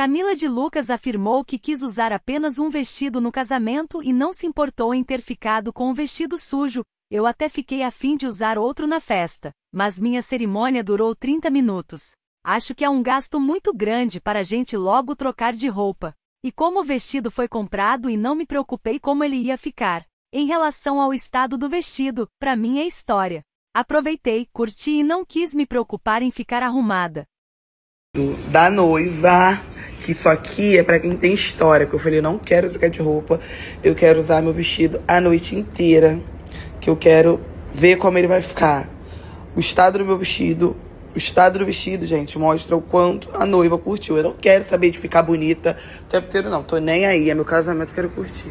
Camila de Lucas afirmou que quis usar apenas um vestido no casamento e não se importou em ter ficado com o um vestido sujo, eu até fiquei afim de usar outro na festa, mas minha cerimônia durou 30 minutos. Acho que é um gasto muito grande para a gente logo trocar de roupa. E como o vestido foi comprado e não me preocupei como ele ia ficar. Em relação ao estado do vestido, para mim é história. Aproveitei, curti e não quis me preocupar em ficar arrumada. Da noiva que isso aqui é para quem tem história. Porque eu falei, não quero trocar de roupa, eu quero usar meu vestido a noite inteira, que eu quero ver como ele vai ficar. O estado do meu vestido, o estado do vestido, gente, mostra o quanto a noiva curtiu. Eu não quero saber de ficar bonita o tempo inteiro, não. Tô nem aí, é meu casamento, quero curtir.